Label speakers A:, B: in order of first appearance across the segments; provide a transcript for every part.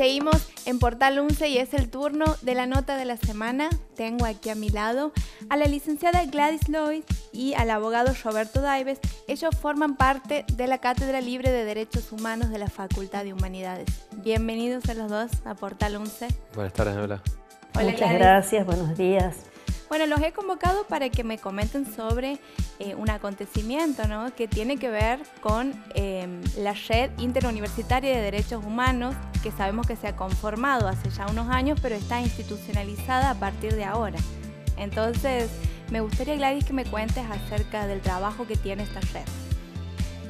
A: seguimos en Portal 11 y es el turno de la nota de la semana. Tengo aquí a mi lado a la licenciada Gladys Lois y al abogado Roberto Daives. Ellos forman parte de la Cátedra Libre de Derechos Humanos de la Facultad de Humanidades. Bienvenidos a los dos a Portal 11.
B: Buenas tardes, Hola,
A: Muchas gracias,
B: buenos días.
A: Bueno, los he convocado para que me comenten sobre eh, un acontecimiento que tiene que ver con eh, la Red Interuniversitaria de Derechos Humanos que sabemos que se ha conformado hace ya unos años, pero está institucionalizada a partir de ahora. Entonces, me gustaría, Gladys, que me cuentes acerca del trabajo que tiene esta red.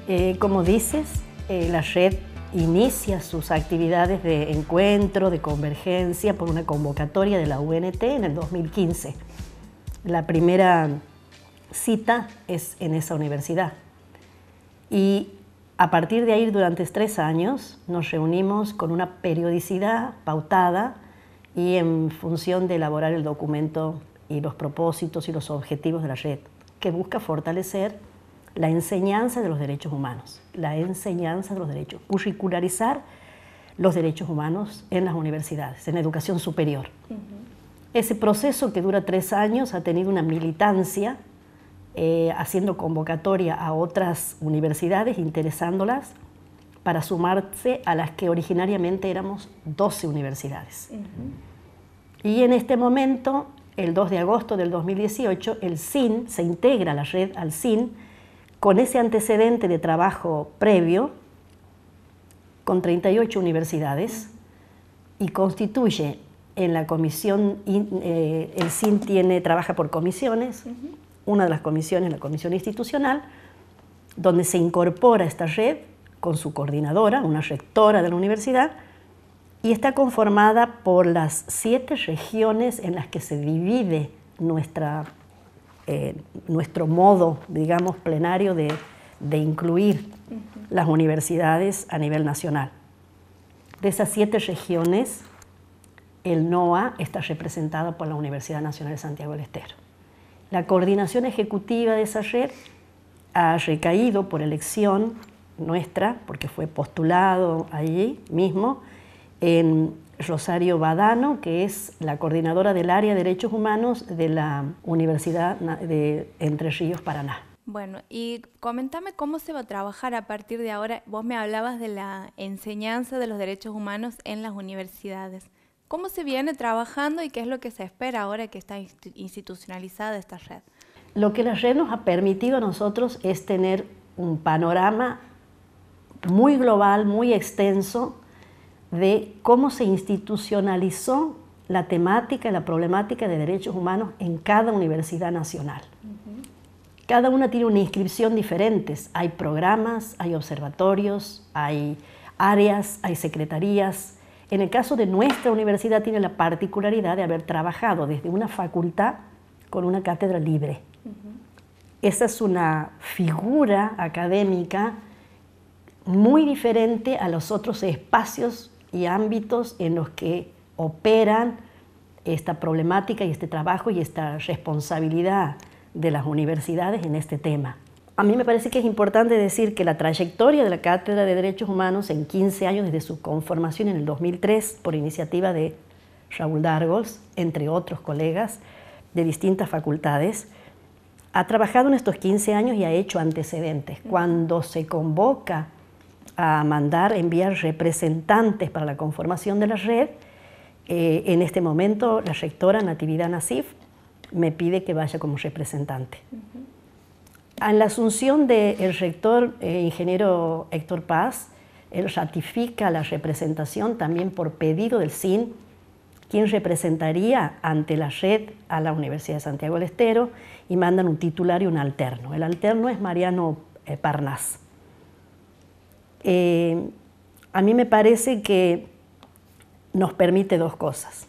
B: Eh, como dices, eh, la red inicia sus actividades de encuentro, de convergencia, por una convocatoria de la UNT en el 2015. La primera cita es en esa universidad. Y a partir de ahí, durante tres años, nos reunimos con una periodicidad pautada y en función de elaborar el documento y los propósitos y los objetivos de la red, que busca fortalecer la enseñanza de los derechos humanos, la enseñanza de los derechos, curricularizar los derechos humanos en las universidades, en educación superior. Ese proceso que dura tres años ha tenido una militancia eh, haciendo convocatoria a otras universidades, interesándolas para sumarse a las que originariamente éramos 12 universidades. Y en este momento, el 2 de agosto del 2018, el CIN se integra a la red al CIN con ese antecedente de trabajo previo con 38 universidades y constituye en la comisión, eh, el CIN tiene, trabaja por comisiones una de las comisiones, la comisión institucional, donde se incorpora esta red con su coordinadora, una rectora de la universidad, y está conformada por las siete regiones en las que se divide nuestra, eh, nuestro modo, digamos, plenario de, incluir las universidades a nivel nacional. De esas siete regiones, el NOA está representado por la Universidad Nacional de Santiago del Estero la coordinación ejecutiva de esa red ha recaído por elección nuestra, porque fue postulado allí mismo, en Rosario Badano, que es la coordinadora del área de derechos humanos de la Universidad de Entre Ríos, Paraná.
A: Bueno, y comentame cómo se va a trabajar a partir de ahora. Vos me hablabas de la enseñanza de los derechos humanos en las universidades. ¿Cómo se viene trabajando y qué es lo que se espera ahora que está institucionalizada esta red?
B: Lo que la red nos ha permitido a nosotros es tener un panorama muy global, muy extenso, de cómo se institucionalizó la temática y la problemática de derechos humanos en cada universidad nacional. Cada una tiene una inscripción diferente. Hay programas, hay observatorios, hay áreas, hay secretarías, en el caso de nuestra universidad tiene la particularidad de haber trabajado desde una facultad con una cátedra libre. Esa es una figura académica muy diferente a los otros espacios y ámbitos en los que operan esta problemática y este trabajo y esta responsabilidad de las universidades en este tema. A mí me parece que es importante decir que la trayectoria de la Cátedra de Derechos Humanos en 15 años desde su conformación en el 2003 por iniciativa de Raúl Dargos, entre otros colegas de distintas facultades, ha trabajado en estos 15 años y ha hecho antecedentes. Cuando se convoca a mandar, enviar representantes para la conformación de la red, eh, en este momento la rectora Natividad Nasif me pide que vaya como representante. En la asunción del rector, eh, ingeniero Héctor Paz, él ratifica la representación también por pedido del SIN, quien representaría ante la red a la Universidad de Santiago del Estero y mandan un titular y un alterno. El alterno es Mariano eh, Parnas. Eh, a mí me parece que nos permite dos cosas.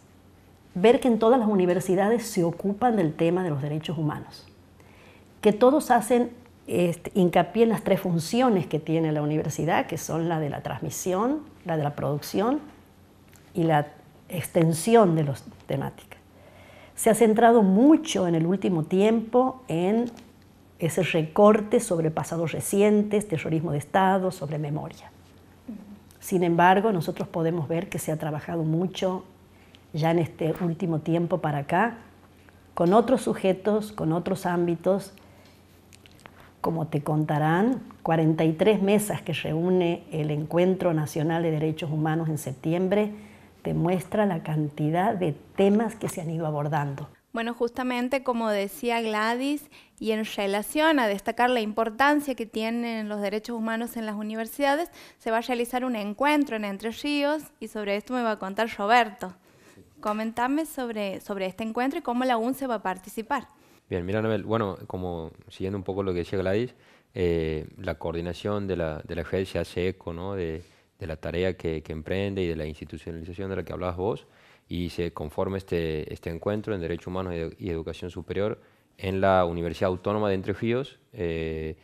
B: Ver que en todas las universidades se ocupan del tema de los derechos humanos que todos hacen este, hincapié en las tres funciones que tiene la universidad, que son la de la transmisión, la de la producción y la extensión de las temáticas. Se ha centrado mucho en el último tiempo en ese recorte sobre pasados recientes, terrorismo de Estado, sobre memoria. Sin embargo, nosotros podemos ver que se ha trabajado mucho ya en este último tiempo para acá, con otros sujetos, con otros ámbitos, como te contarán, 43 mesas que reúne el Encuentro Nacional de Derechos Humanos en septiembre, muestra la cantidad de temas que se han ido abordando.
A: Bueno, justamente como decía Gladys, y en relación a destacar la importancia que tienen los derechos humanos en las universidades, se va a realizar un encuentro en Entre Ríos y sobre esto me va a contar Roberto. Comentame sobre, sobre este encuentro y cómo la UNCE va a participar.
C: Bien, mira, Anabel, bueno, como siguiendo un poco lo que decía Gladys, eh, la coordinación de la, de se hace eco de, la tarea que, emprende y de la institucionalización de la que hablabas vos, y se conforma este, este encuentro en Derecho Humano y, Educación Superior en la Universidad Autónoma de Entre Ríos, eh,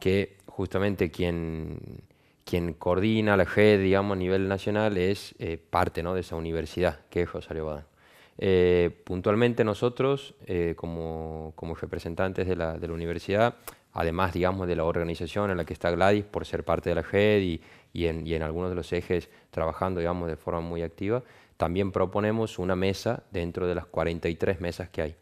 C: que justamente quien, quien coordina la JED, digamos, a nivel nacional es eh, parte ¿no? de esa universidad, que es José Badán. Eh, puntualmente nosotros, eh, como, representantes de la, universidad, además, digamos, de la organización en la que está Gladys, por ser parte de la GED y, en, algunos de los ejes trabajando, digamos, de forma muy activa, también proponemos una mesa dentro de las 43 mesas que hay.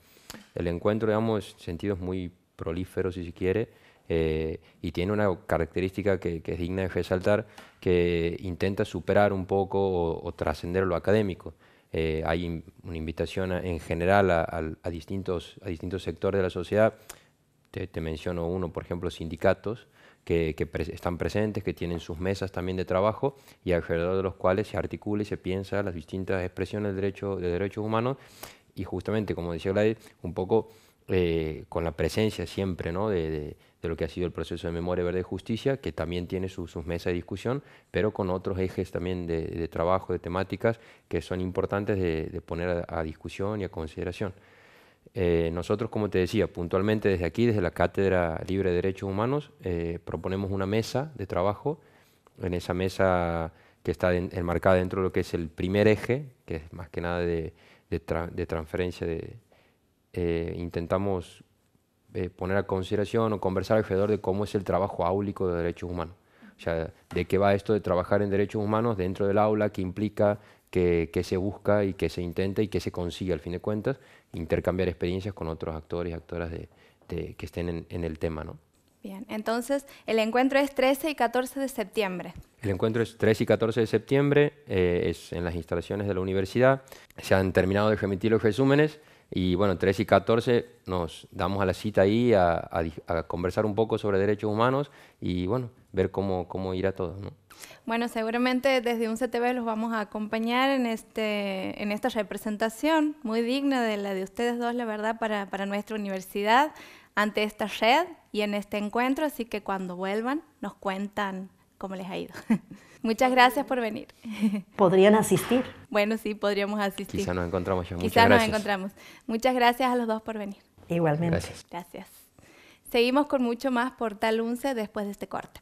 C: El encuentro, digamos, en sentidos muy prolífero, si se quiere, eh, y tiene una característica que, es digna de resaltar, que intenta superar un poco o trascender lo académico. Eh, hay una invitación en general a, distintos, a distintos sectores de la sociedad. Te, menciono uno, por ejemplo, sindicatos que, están presentes, que tienen sus mesas también de trabajo y alrededor de los cuales se articula y se piensa las distintas expresiones del derecho, de derechos humanos y justamente, como decía Gladys, un poco eh, con la presencia siempre ¿no? de, lo que ha sido el proceso de memoria verde y justicia, que también tiene sus mesas de discusión, pero con otros ejes también de, trabajo, de temáticas que son importantes de, poner a, discusión y a consideración. Eh, nosotros, como te decía, puntualmente desde aquí, desde la Cátedra Libre de Derechos Humanos, eh, proponemos una mesa de trabajo. En esa mesa que está enmarcada dentro de lo que es el primer eje, que es más que nada de transferencia de, eh, intentamos eh, poner a consideración o conversar alrededor de cómo es el trabajo áulico de derechos humanos. O sea, de qué va esto de trabajar en derechos humanos dentro del aula, qué implica, qué, se busca y qué se intenta y qué se consigue al fin de cuentas, intercambiar experiencias con otros actores y actoras que estén en, el tema,
A: Bien, entonces el encuentro es 13 y 14 de septiembre.
C: El encuentro es 13 y 14 de septiembre, eh, es en las instalaciones de la universidad. Se han terminado de remitir los resúmenes. Y bueno, 13 y 14 nos damos a la cita ahí a, conversar un poco sobre derechos humanos y bueno, ver cómo, cómo ir a todo.
A: Bueno, seguramente desde un CTV los vamos a acompañar en, este, en esta representación muy digna de la de ustedes dos, la verdad, para, para nuestra universidad ante esta red y en este encuentro. Así que cuando vuelvan nos cuentan cómo les ha ido. Muchas gracias por venir.
B: ¿Podrían asistir?
A: Bueno, sí, podríamos asistir. Quizá nos encontramos yo. Quizá nos encontramos. Muchas gracias a los dos por venir.
B: Igualmente. Gracias.
A: gracias. Seguimos con mucho más Portal 11 después de este corte.